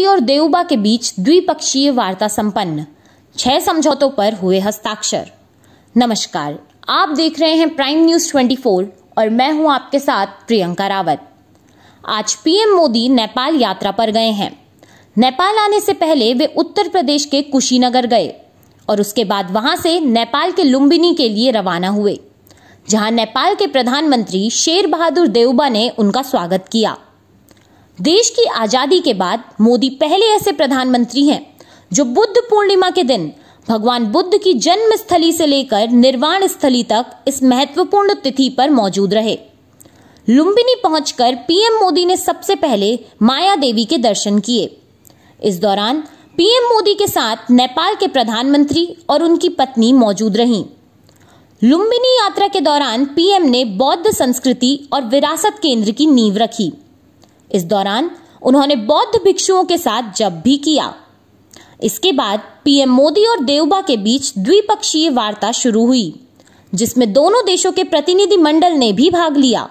मोदी और देउबा के बीच द्विपक्षीय वार्ता संपन्न छह समझौतों पर हुए हस्ताक्षर नमस्कार आप देख रहे हैं प्राइम न्यूज 24 और मैं हूं आपके साथ प्रियंका रावत आज पीएम मोदी नेपाल यात्रा पर गए हैं नेपाल आने से पहले वे उत्तर प्रदेश के कुशीनगर गए और उसके बाद वहां से नेपाल के लुम्बिनी के लिए रवाना हुए जहां नेपाल के प्रधानमंत्री शेर बहादुर देउबा ने उनका स्वागत किया देश की आजादी के बाद मोदी पहले ऐसे प्रधानमंत्री हैं जो बुद्ध पूर्णिमा के दिन भगवान बुद्ध की जन्म स्थली से लेकर निर्वाण स्थली तक इस महत्वपूर्ण तिथि पर मौजूद रहे लुम्बिनी पहुंचकर पीएम मोदी ने सबसे पहले माया देवी के दर्शन किए इस दौरान पीएम मोदी के साथ नेपाल के प्रधानमंत्री और उनकी पत्नी मौजूद रहीं लुम्बिनी यात्रा के दौरान पीएम ने बौद्ध संस्कृति और विरासत केंद्र की नींव रखी इस दौरान उन्होंने बौद्ध भिक्षुओं के साथ जब भी किया इसके बाद पीएम मोदी और देवबा के बीच द्विपक्षीय वार्ता शुरू हुई जिसमें दोनों देशों के प्रतिनिधि मंडल ने भी भाग लिया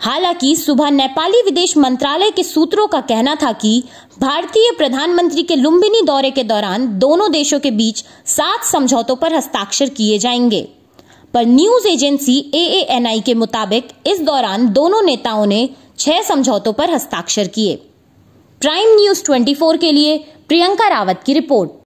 हालांकि सुबह नेपाली विदेश मंत्रालय के सूत्रों का कहना था कि भारतीय प्रधानमंत्री के लुम्बिनी दौरे के दौरान दोनों देशों के बीच सात समझौतों पर हस्ताक्षर किए जाएंगे पर न्यूज एजेंसी एएनआई के मुताबिक इस दौरान दोनों नेताओं ने छह समझौतों पर हस्ताक्षर किए प्राइम न्यूज 24 के लिए प्रियंका रावत की रिपोर्ट